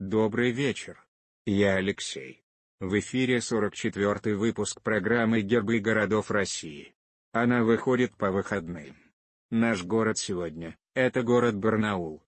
Добрый вечер. Я Алексей. В эфире 44 выпуск программы «Гербы городов России». Она выходит по выходным. Наш город сегодня – это город Барнаул.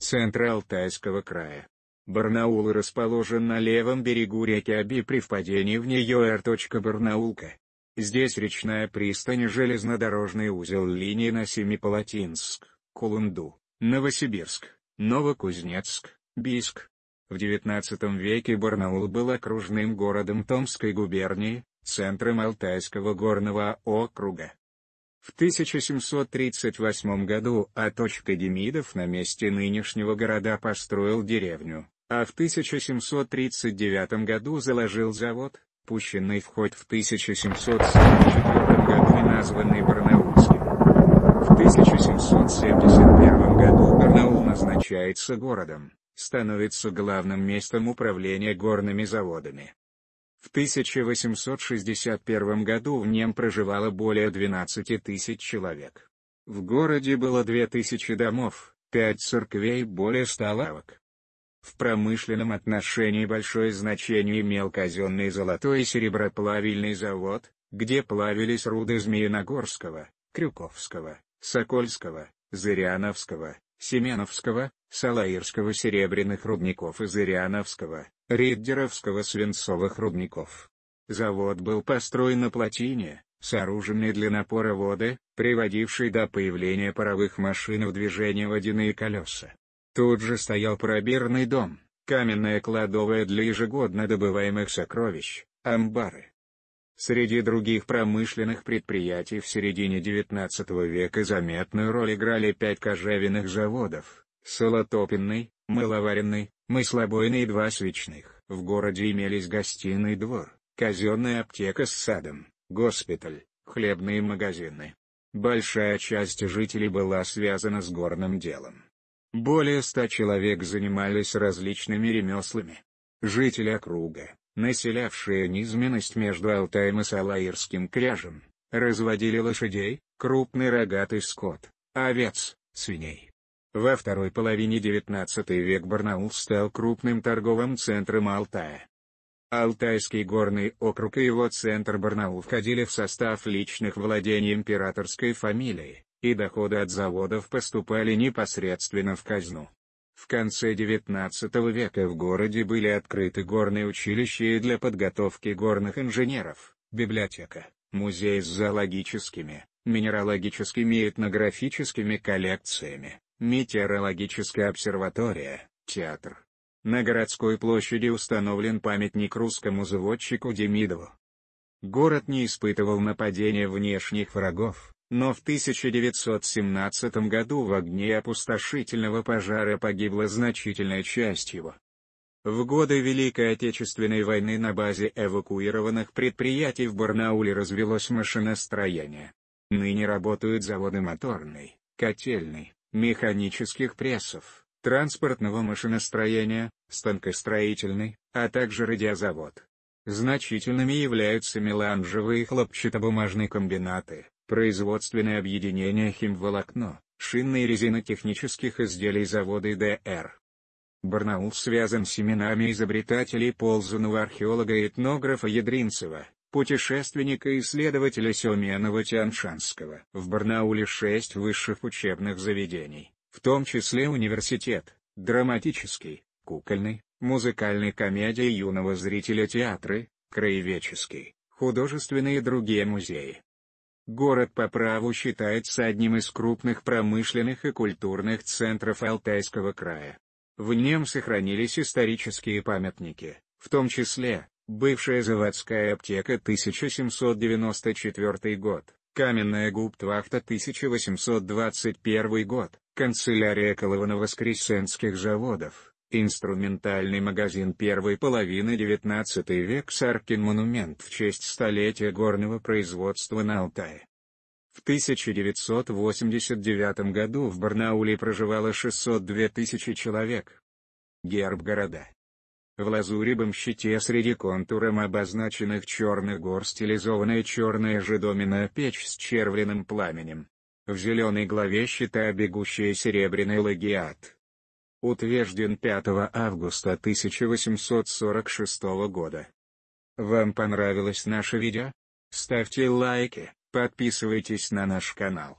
Центр Алтайского края. Барнаул расположен на левом берегу реки Аби при впадении в нее Р. Барнаулка. Здесь речная пристань железнодорожный узел линии на Семипалатинск, Кулунду, Новосибирск, Новокузнецк, Бийск, в XIX веке Барнаул был окружным городом Томской губернии, центром Алтайского горного округа. В 1738 году Аточка Демидов на месте нынешнего города построил деревню, а в 1739 году заложил завод, пущенный в ход в 1744 году и названный Барнаульским. В 1771 году Барнаул назначается городом, становится главным местом управления горными заводами. В 1861 году в нем проживало более 12 тысяч человек. В городе было 2000 домов, 5 церквей более 100 лавок. В промышленном отношении большое значение имел казенный золотой и сереброплавильный завод, где плавились руды Змеиногорского, Крюковского, Сокольского, Зыряновского, Семеновского, Салаирского серебряных рудников и Зыряновского, Риддеровского свинцовых рудников. Завод был построен на плотине, сооруженной для напора воды, приводившей до появления паровых машин в движение водяные колеса. Тут же стоял пробирный дом, каменная кладовая для ежегодно добываемых сокровищ, амбары, Среди других промышленных предприятий в середине XIX века заметную роль играли пять кожевенных заводов – Солотопинный, Мыловаренный, мыслобойный и два свечных. В городе имелись гостиный двор, казенная аптека с садом, госпиталь, хлебные магазины. Большая часть жителей была связана с горным делом. Более ста человек занимались различными ремеслами. Жители округа, населявшие низменность между Алтаем и Салаирским кряжем, разводили лошадей, крупный рогатый скот, овец, свиней. Во второй половине XIX век Барнаул стал крупным торговым центром Алтая. Алтайский горный округ и его центр Барнаул входили в состав личных владений императорской фамилии, и доходы от заводов поступали непосредственно в казну. В конце XIX века в городе были открыты горные училища и для подготовки горных инженеров, библиотека, музей с зоологическими, минералогическими и этнографическими коллекциями, метеорологическая обсерватория, театр. На городской площади установлен памятник русскому заводчику Демидову. Город не испытывал нападения внешних врагов, но в 1917 году в огне опустошительного пожара погибла значительная часть его. В годы Великой Отечественной войны на базе эвакуированных предприятий в Барнауле развелось машиностроение. Ныне работают заводы моторной, котельной, механических прессов, транспортного машиностроения, станкостроительный, а также радиозавод. Значительными являются меланжевые хлопчатобумажные комбинаты, производственное объединение «Химволокно», шинные резинотехнических изделий заводы ДР. Барнаул связан с именами изобретателей Ползунова археолога и этнографа Ядринцева, путешественника и исследователя Семенова Тяншанского. В Барнауле шесть высших учебных заведений, в том числе университет, драматический, кукольный, музыкальный комедия юного зрителя театры, краеведческий, художественные и другие музеи. Город по праву считается одним из крупных промышленных и культурных центров Алтайского края. В нем сохранились исторические памятники, в том числе, бывшая заводская аптека 1794 год, каменная губтвахта 1821 год, канцелярия Колывано-Воскресенских заводов Инструментальный магазин первой половины XIX век Саркин монумент в честь столетия горного производства на Алтае. В 1989 году в Барнауле проживало 602 тысячи человек. Герб города. В лазуребом щите среди контуром обозначенных черных гор стилизованная черная жидоменная печь с червленным пламенем. В зеленой главе щита бегущая серебряный лагиат утвержден 5 августа 1846 года. Вам понравилось наше видео? Ставьте лайки, подписывайтесь на наш канал.